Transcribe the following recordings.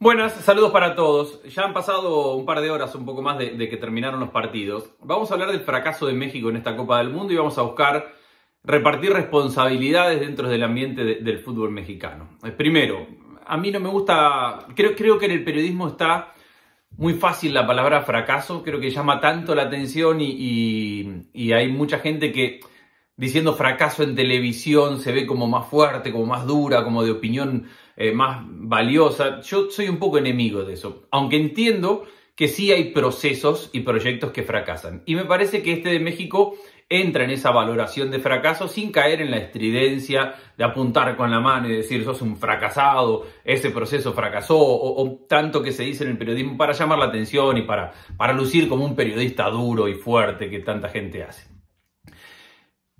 Buenas, saludos para todos. Ya han pasado un par de horas, un poco más de, que terminaron los partidos. Vamos a hablar del fracaso de México en esta Copa del Mundo y vamos a buscar repartir responsabilidades dentro del ambiente del fútbol mexicano. Eh, primero, a mí no me gusta, creo, creo que en el periodismo está muy fácil la palabra fracaso, creo que llama tanto la atención y hay mucha gente que diciendo fracaso en televisión se ve como más fuerte, como más dura, como de opinión eh, más valiosa. Yo soy un poco enemigo de eso, aunque entiendo que sí hay procesos y proyectos que fracasan. Y me parece que este de México entra en esa valoración de fracaso sin caer en la estridencia de apuntar con la mano y decir sos un fracasado, ese proceso fracasó, o, tanto que se dice en el periodismo para llamar la atención y para lucir como un periodista duro y fuerte que tanta gente hace.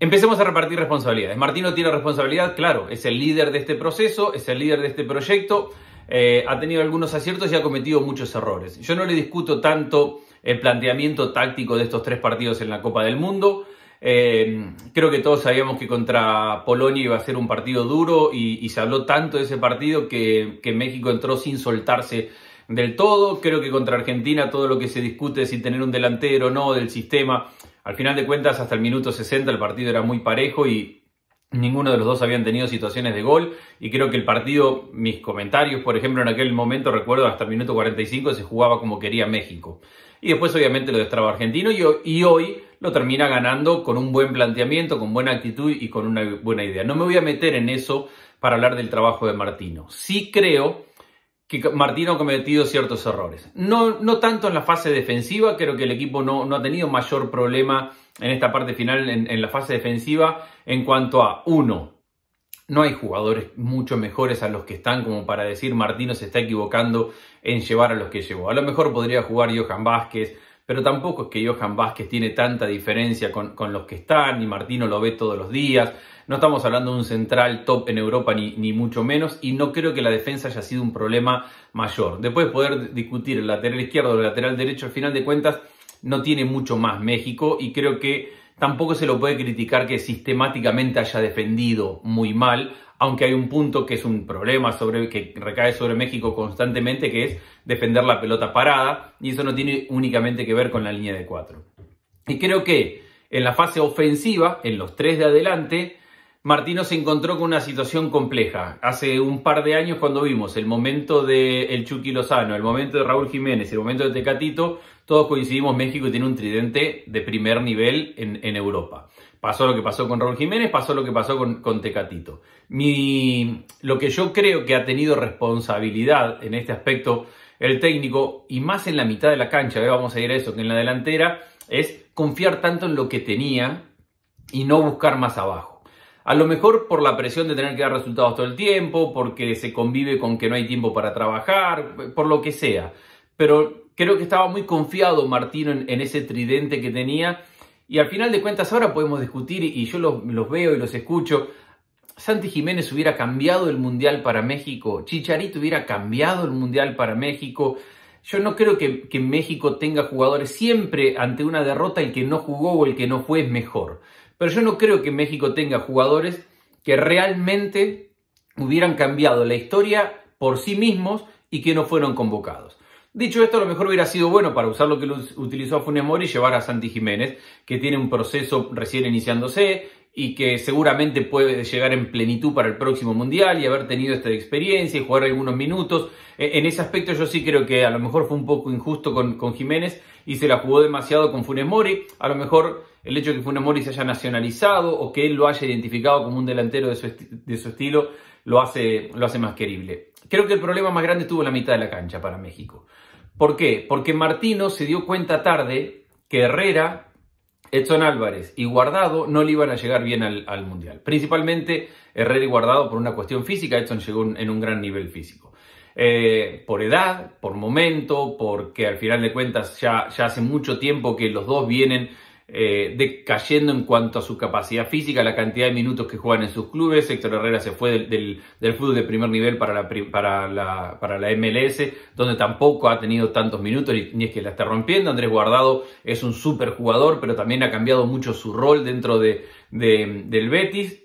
Empecemos a repartir responsabilidades. Martino tiene responsabilidad, claro, es el líder de este proceso, es el líder de este proyecto, eh, ha tenido algunos aciertos y ha cometido muchos errores. Yo no le discuto tanto el planteamiento táctico de estos tres partidos en la Copa del Mundo. Eh, creo que todos sabíamos que contra Polonia iba a ser un partido duro y, se habló tanto de ese partido que, México entró sin soltarse del todo. Creo que contra Argentina todo lo que se discute es si tener un delantero o no, del sistema, al final de cuentas, hasta el minuto 60 el partido era muy parejo y Ninguno de los dos habían tenido situaciones de gol y creo que el partido, mis comentarios, por ejemplo, en aquel momento, recuerdo, hasta el minuto 45 se jugaba como quería México. Y después obviamente lo destraba Argentino y, hoy lo termina ganando con un buen planteamiento, con buena actitud y con una buena idea. No me voy a meter en eso para hablar del trabajo de Martino. Sí creo Martino ha cometido ciertos errores. No, no tanto en la fase defensiva, creo que el equipo no, ha tenido mayor problema en esta parte final en, en la fase defensiva en cuanto a, uno, no hay jugadores mucho mejores a los que están como para decir Martino se está equivocando en llevar a los que llevó. A lo mejor podría jugar Johan Vázquez, pero tampoco es que Johan Vázquez tiene tanta diferencia con, los que están, ni Martino lo ve todos los días. No estamos hablando de un central top en Europa, ni, ni mucho menos, y no creo que la defensa haya sido un problema mayor. Después de poder discutir el lateral izquierdo o el lateral derecho, al final de cuentas, no tiene mucho más México, y creo que tampoco se lo puede criticar que sistemáticamente haya defendido muy mal aunque hay un punto que es un problema sobre, que recae sobre México constantemente, que es defender la pelota parada, y eso no tiene únicamente que ver con la línea de cuatro. Y creo que en la fase ofensiva, en los tres de adelante, Martino se encontró con una situación compleja. Hace un par de años cuando vimos el momento de el Chucky Lozano, el momento de Raúl Jiménez, el momento de Tecatito, todos coincidimos México tiene un tridente de primer nivel en Europa. Pasó lo que pasó con Raúl Jiménez, pasó lo que pasó con, Tecatito. lo que yo creo que ha tenido responsabilidad en este aspecto el técnico, y más en la mitad de la cancha, eh, vamos a ir a eso, que en la delantera, es confiar tanto en lo que tenía y no buscar más abajo. A lo mejor por la presión de tener que dar resultados todo el tiempo, porque se convive con que no hay tiempo para trabajar, por lo que sea. Pero creo que estaba muy confiado Martino en ese tridente que tenía y al final de cuentas ahora podemos discutir y yo los, veo y los escucho. Santi Jiménez hubiera cambiado el Mundial para México, Chicharito hubiera cambiado el Mundial para México. Yo no creo que, que, México tenga jugadores siempre ante una derrota el que no jugó o el que no fue es mejor. Pero yo no creo que México tenga jugadores que realmente hubieran cambiado la historia por sí mismos y que no fueron convocados. Dicho esto, a lo mejor hubiera sido bueno para usar lo que utilizó Funes Mori y llevar a Santi Jiménez, que tiene un proceso recién iniciándose y que seguramente puede llegar en plenitud para el próximo Mundial y haber tenido esta experiencia y jugar algunos minutos. E-, en ese aspecto yo sí creo que a lo mejor fue un poco injusto con, Jiménez y se la jugó demasiado con Funes Mori. A lo mejor el hecho de que Funes Mori se haya nacionalizado o que él lo haya identificado como un delantero de su estilo lo hace, lo hace más querible. Creo que el problema más grande estuvo en la mitad de la cancha para México. ¿Por qué? Porque Martino se dio cuenta tarde que Herrera, Edson Álvarez y Guardado no le iban a llegar bien al, Mundial. Principalmente Herrera y Guardado por una cuestión física, Edson llegó en un gran nivel físico. Eh, por edad, por momento, porque al final de cuentas ya, ya hace mucho tiempo que los dos vienen eh, decayendo en cuanto a su capacidad física, la cantidad de minutos que juegan en sus clubes. Héctor Herrera se fue del, fútbol de primer nivel para la, para, la, MLS, donde tampoco ha tenido tantos minutos ni, es que la está rompiendo. Andrés Guardado es un super jugador, pero también ha cambiado mucho su rol dentro de, del Betis.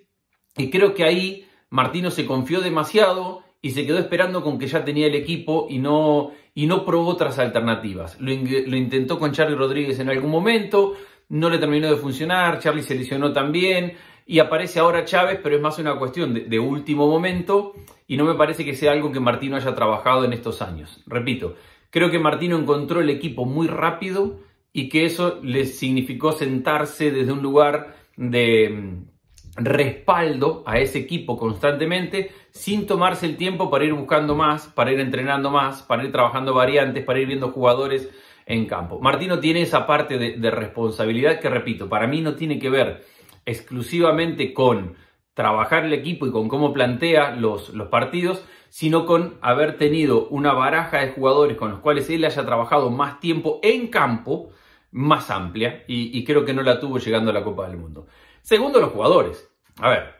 Y creo que ahí Martino se confió demasiado y se quedó esperando con que ya tenía el equipo y no, y no probó otras alternativas. Lo, lo, intentó con Charlie Rodríguez en algún momento, no le terminó de funcionar, Charlie se lesionó también y aparece ahora Chávez, pero es más una cuestión de, último momento y no me parece que sea algo que Martino haya trabajado en estos años. Repito, creo que Martino encontró el equipo muy rápido y que eso le significó sentarse desde un lugar de mm, respaldo a ese equipo constantemente sin tomarse el tiempo para ir buscando más, para ir entrenando más, para ir trabajando variantes, para ir viendo jugadores en campo. Martino tiene esa parte de, responsabilidad que, repito, para mí no tiene que ver exclusivamente con trabajar el equipo y con cómo plantea los, partidos, sino con haber tenido una baraja de jugadores con los cuales él haya trabajado más tiempo en campo, más amplia, y, y creo que no la tuvo llegando a la Copa del Mundo. Segundo, los jugadores. A ver,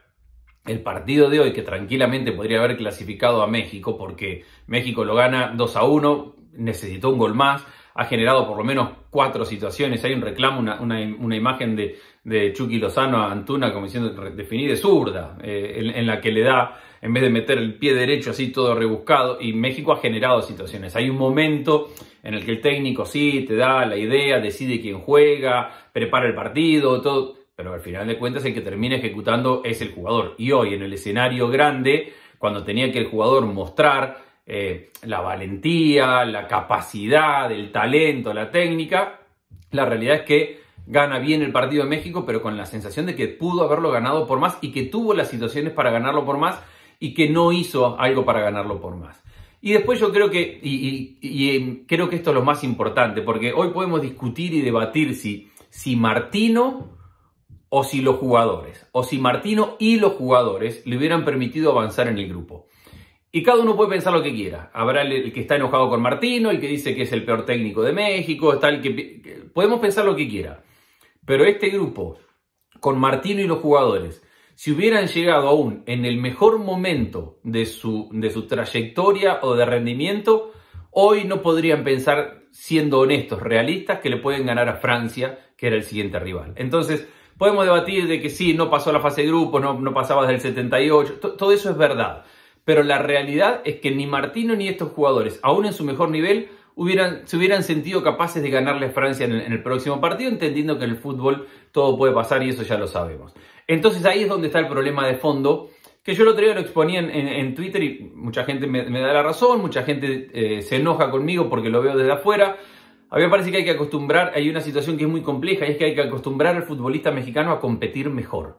el partido de hoy que tranquilamente podría haber clasificado a México, porque México lo gana 2 a 1, necesitó un gol más, ha generado por lo menos cuatro situaciones. Hay un reclamo, una, imagen de, Chucky Lozano a Antuna como diciendo definí de zurda, eh, en, en, la que le da, en vez de meter el pie derecho así todo rebuscado, y México ha generado situaciones. Hay un momento en el que el técnico sí te da la idea, decide quién juega, prepara el partido, todo, pero al final de cuentas el que termina ejecutando es el jugador. Y hoy en el escenario grande, cuando tenía que el jugador mostrar eh, la valentía, la capacidad, el talento, la técnica. La realidad es que gana bien el partido de México, pero con la sensación de que pudo haberlo ganado por más y que tuvo las situaciones para ganarlo por más y que no hizo algo para ganarlo por más. Y después yo creo que, em, creo que esto es lo más importante, porque hoy podemos discutir y debatir si Martino o si los jugadores, o si Martino y los jugadores le hubieran permitido avanzar en el grupo. Y cada uno puede pensar lo que quiera. Habrá el que está enojado con Martino, el que dice que es el peor técnico de México, está el que... Podemos pensar lo que quiera. Pero este grupo, con Martino y los jugadores, si hubieran llegado aún en el mejor momento de su, de su trayectoria o de rendimiento, hoy no podrían pensar, siendo honestos, realistas, que le pueden ganar a Francia, que era el siguiente rival. Entonces, podemos debatir de que sí, no pasó la fase de grupo, no, no pasaba desde el 78, todo eso es verdad pero la realidad es que ni Martino ni estos jugadores, aún en su mejor nivel, se hubieran sentido capaces de ganarle a Francia en el, próximo partido, entendiendo que en el fútbol todo puede pasar y eso ya lo sabemos. Entonces ahí es donde está el problema de fondo, que yo lo otro lo exponía en, Twitter y mucha gente me, da la razón, mucha gente eh, se enoja conmigo porque lo veo desde afuera. A mí me parece que hay que acostumbrar, hay una situación que es muy compleja, y es que hay que acostumbrar al futbolista mexicano a competir mejor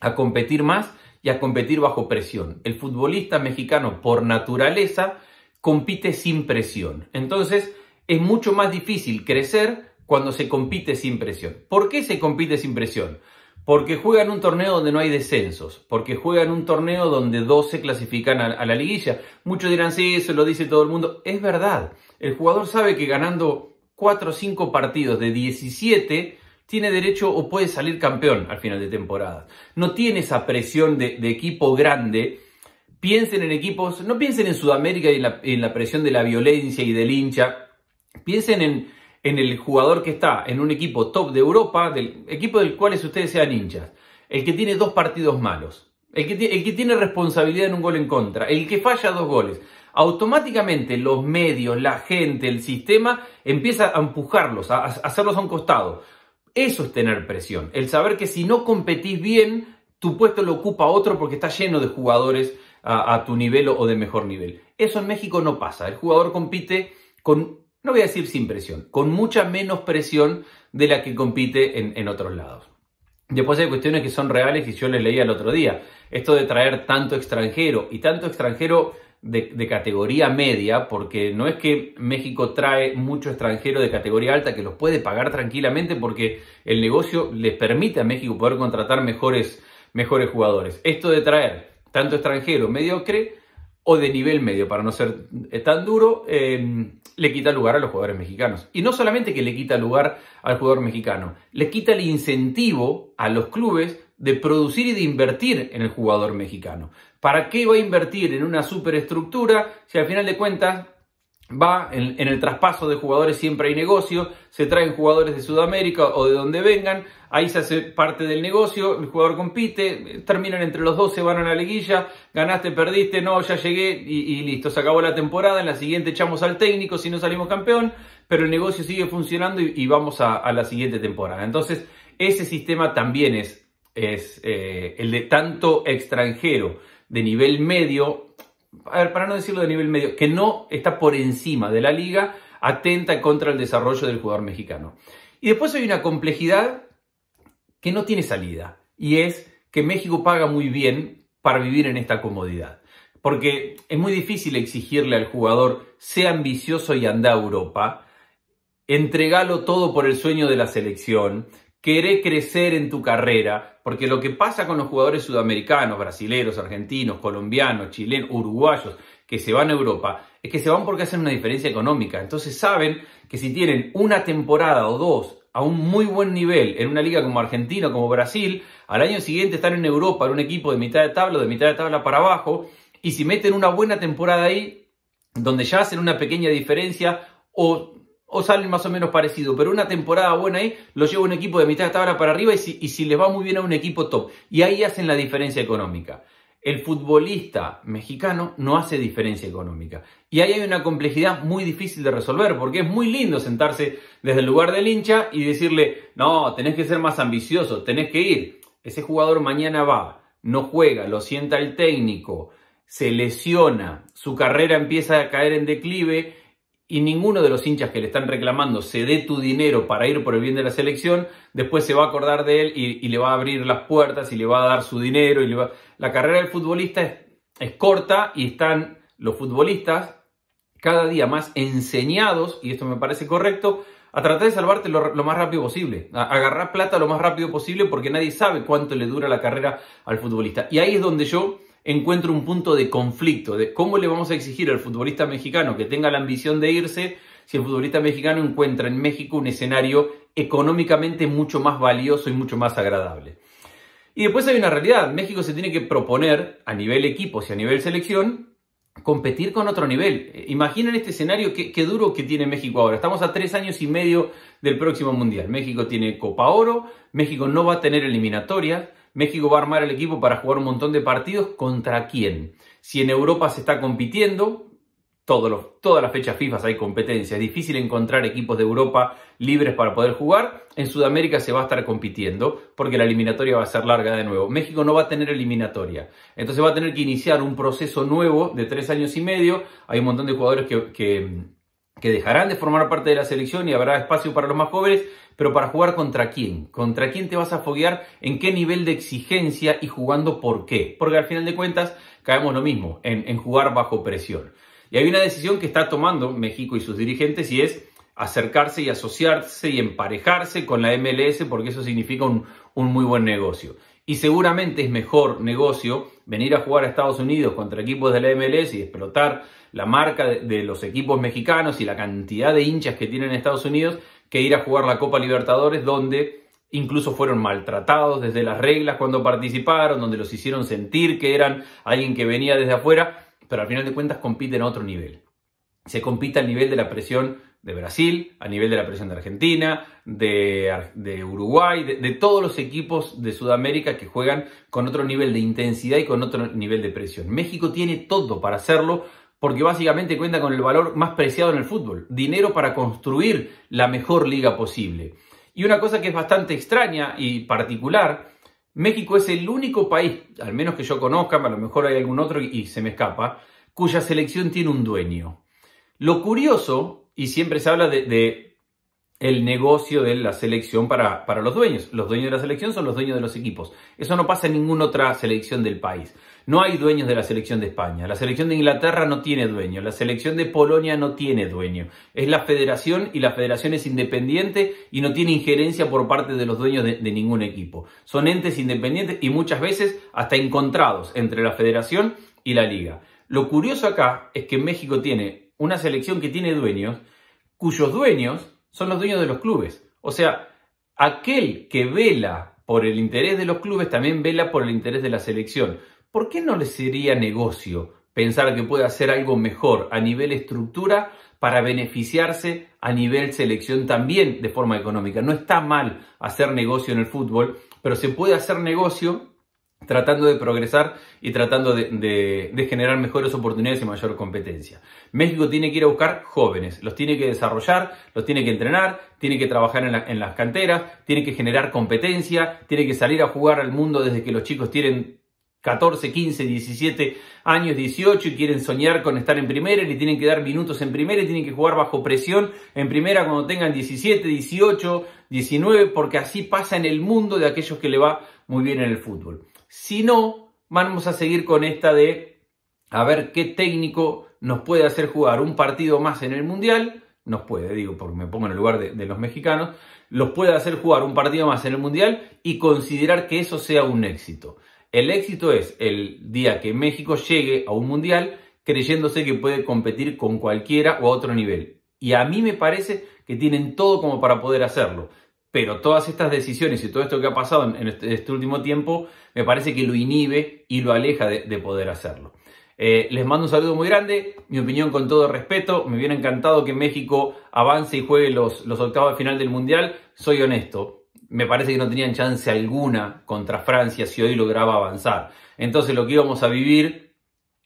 a competir más y a competir bajo presión. El futbolista mexicano por naturaleza compite sin presión. Entonces es mucho más difícil crecer cuando se compite sin presión. ¿Por qué se compite sin presión? Porque juegan un torneo donde no hay descensos, porque juegan un torneo donde se clasifican a, la liguilla. Muchos dirán, sí, eso lo dice todo el mundo. Es verdad, el jugador sabe que ganando 4 o 5 partidos de 17 tiene derecho o puede salir campeón al final de temporada. No tiene esa presión de, equipo grande. Piensen en equipos, no piensen en Sudamérica y en la, presión de la violencia y del hincha. Piensen en, el jugador que está en un equipo top de Europa, del equipo del cual ustedes sean hinchas. El que tiene dos partidos malos. El que, tiene responsabilidad en un gol en contra, el que falla dos goles, automáticamente los medios, la gente, el sistema empieza a empujarlos, a, a hacerlos a un costado. Eso es tener presión. El saber que si no competís bien, tu puesto lo ocupa otro porque está lleno de jugadores a, tu nivel o de mejor nivel. Eso en México no pasa. El jugador compite con, no voy a decir sin presión, con mucha menos presión de la que compite en, en otros lados. Después hay cuestiones que son reales y yo les leía el otro día. Esto de traer tanto extranjero y tanto extranjero de, categoría media, porque no es que México trae mucho extranjero de categoría alta que los puede pagar tranquilamente porque el negocio les permite a México poder contratar mejores, mejores jugadores. Esto de traer tanto extranjero mediocre o de nivel medio, para no ser eh, tan duro, em, le quita lugar a los jugadores mexicanos. Y no solamente que le quita lugar al jugador mexicano, le quita el incentivo a los clubes de producir y de invertir en el jugador mexicano. ¿Para qué va a invertir en una superestructura si al final de cuentas va en, el traspaso de jugadores siempre hay negocio, se traen jugadores de Sudamérica o de donde vengan, ahí se hace parte del negocio, el jugador compite, terminan entre los dos, se van a la liguilla, ganaste, perdiste, no, ya llegué y, listo, se acabó la temporada, en la siguiente echamos al técnico si no salimos campeón, pero el negocio sigue funcionando y, vamos a la siguiente temporada. Entonces, ese sistema también es es eh, el de tanto extranjero de nivel medio, a ver, para no decirlo de nivel medio, que no está por encima de la liga, atenta contra el desarrollo del jugador mexicano. Y después hay una complejidad que no tiene salida, y es que México paga muy bien para vivir en esta comodidad. Porque es muy difícil exigirle al jugador, sea ambicioso y anda a Europa, entregalo todo por el sueño de la selección, querer crecer en tu carrera, porque lo que pasa con los jugadores sudamericanos, brasileños, argentinos, colombianos, chilenos, uruguayos, que se van a Europa, es que se van porque hacen una diferencia económica. Entonces saben que si tienen una temporada o dos a un muy buen nivel en una liga como Argentina, o como Brasil, al año siguiente están en Europa, en un equipo de mitad de tabla, o de mitad de tabla para abajo, y si meten una buena temporada ahí, donde ya hacen una pequeña diferencia o o salen más o menos parecido, pero una temporada buena ahí lo lleva un equipo de mitad de tabla para arriba y si, y si les va muy bien a un equipo top. Y ahí hacen la diferencia económica. El futbolista mexicano no hace diferencia económica. Y ahí hay una complejidad muy difícil de resolver, porque es muy lindo sentarse desde el lugar del hincha y decirle, no, tenés que ser más ambicioso, tenés que ir. Ese jugador mañana va, no juega, lo sienta el técnico, se lesiona, su carrera empieza a caer en declive y ninguno de los hinchas que le están reclamando se dé tu dinero para ir por el bien de la selección, después se va a acordar de él y, le va a abrir las puertas y le va a dar su dinero. Y La carrera del futbolista es, corta y están los futbolistas cada día más enseñados, y esto me parece correcto, a tratar de salvarte lo, lo, más rápido posible, a agarrar plata lo más rápido posible porque nadie sabe cuánto le dura la carrera al futbolista. Y ahí es donde yo encuentra un punto de conflicto, de cómo le vamos a exigir al futbolista mexicano que tenga la ambición de irse si el futbolista mexicano encuentra en México un escenario económicamente mucho más valioso y mucho más agradable. Y después hay una realidad, México se tiene que proponer a nivel equipos y a nivel selección competir con otro nivel. Eh, imaginen este escenario, qué, duro que tiene México ahora. Estamos a tres años y medio del próximo Mundial. México tiene Copa Oro, México no va a tener eliminatorias, México va a armar el equipo para jugar un montón de partidos contra quién. Si en Europa se está compitiendo, todas las fechas FIFA hay competencia. Es difícil encontrar equipos de Europa libres para poder jugar. En Sudamérica se va a estar compitiendo porque la eliminatoria va a ser larga de nuevo. México no va a tener eliminatoria. Entonces va a tener que iniciar un proceso nuevo de tres años y medio. Hay un montón de jugadores que que dejarán de formar parte de la selección y habrá espacio para los más jóvenes, pero para jugar contra quién, contra quién te vas a foguear, en qué nivel de exigencia y jugando por qué, porque al final de cuentas caemos lo mismo, en, jugar bajo presión. Y hay una decisión que está tomando México y sus dirigentes y es acercarse y asociarse y emparejarse con la MLS porque eso significa un muy buen negocio. Y seguramente es mejor negocio venir a jugar a Estados Unidos contra equipos de la MLS y explotar la marca de los equipos mexicanos y la cantidad de hinchas que tienen en Estados Unidos que ir a jugar la Copa Libertadores donde incluso fueron maltratados desde las reglas cuando participaron, donde los hicieron sentir que eran alguien que venía desde afuera, pero al final de cuentas compiten a otro nivel. Se compite al nivel de la presión de Brasil, a nivel de la presión de Argentina, de, Uruguay, de, de, todos los equipos de Sudamérica que juegan con otro nivel de intensidad y con otro nivel de presión. México tiene todo para hacerlo porque básicamente cuenta con el valor más preciado en el fútbol, dinero para construir la mejor liga posible. Y una cosa que es bastante extraña y particular, México es el único país, al menos que yo conozca, a lo mejor hay algún otro y se me escapa, cuya selección tiene un dueño. Lo curioso y siempre se habla de, el negocio de la selección para, para, los dueños. Los dueños de la selección son los dueños de los equipos. Eso no pasa en ninguna otra selección del país. No hay dueños de la selección de España. La selección de Inglaterra no tiene dueño. La selección de Polonia no tiene dueño. Es la federación y la federación es independiente y no tiene injerencia por parte de los dueños de ningún equipo. Son entes independientes y muchas veces hasta encontrados entre la federación y la liga. Lo curioso acá es que México tiene una selección que tiene dueños, cuyos dueños son los dueños de los clubes. O sea, aquel que vela por el interés de los clubes también vela por el interés de la selección. ¿Por qué no le sería negocio pensar que puede hacer algo mejor a nivel estructura para beneficiarse a nivel selección también de forma económica? No está mal hacer negocio en el fútbol, pero se puede hacer negocio tratando de progresar y tratando de, generar mejores oportunidades y mayor competencia. México tiene que ir a buscar jóvenes, los tiene que desarrollar, los tiene que entrenar, tiene que trabajar en, las canteras, tiene que generar competencia, tiene que salir a jugar al mundo desde que los chicos tienen 14, 15, 17 años, 18 y quieren soñar con estar en primera y tienen que dar minutos en primera y tienen que jugar bajo presión en primera cuando tengan 17, 18, 19, porque así pasa en el mundo de aquellos que le va muy bien en el fútbol. Si no, vamos a seguir con esta de a ver qué técnico nos puede hacer jugar un partido más en el Mundial. Nos puede, digo, porque me pongo en el lugar de, los mexicanos. Los puede hacer jugar un partido más en el Mundial y considerar que eso sea un éxito. El éxito es el día que México llegue a un Mundial creyéndose que puede competir con cualquiera o a otro nivel. Y a mí me parece que tienen todo como para poder hacerlo. Pero todas estas decisiones y todo esto que ha pasado este, en este, último tiempo me parece que lo inhibe y lo aleja de, poder hacerlo. Eh, les mando un saludo muy grande, mi opinión con todo respeto, me hubiera encantado que México avance y juegue los, los octavos de final del Mundial, soy honesto, me parece que no tenían chance alguna contra Francia si hoy lograba avanzar. Entonces lo que íbamos a vivir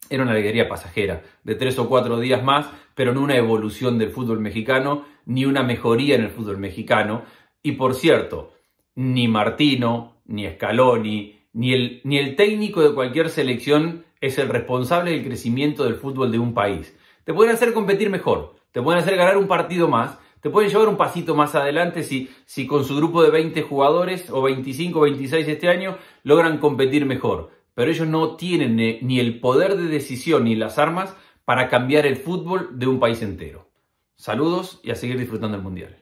era una alegría pasajera, de tres o cuatro días más, pero no una evolución del fútbol mexicano, ni una mejoría en el fútbol mexicano. Y por cierto, ni Martino, ni Scaloni, ni el, ni el técnico de cualquier selección es el responsable del crecimiento del fútbol de un país. Te pueden hacer competir mejor, te pueden hacer ganar un partido más, te pueden llevar un pasito más adelante si, si con su grupo de 20 jugadores o 25 o 26 este año logran competir mejor. Pero ellos no tienen ni el poder de decisión ni las armas para cambiar el fútbol de un país entero. Saludos y a seguir disfrutando el Mundial.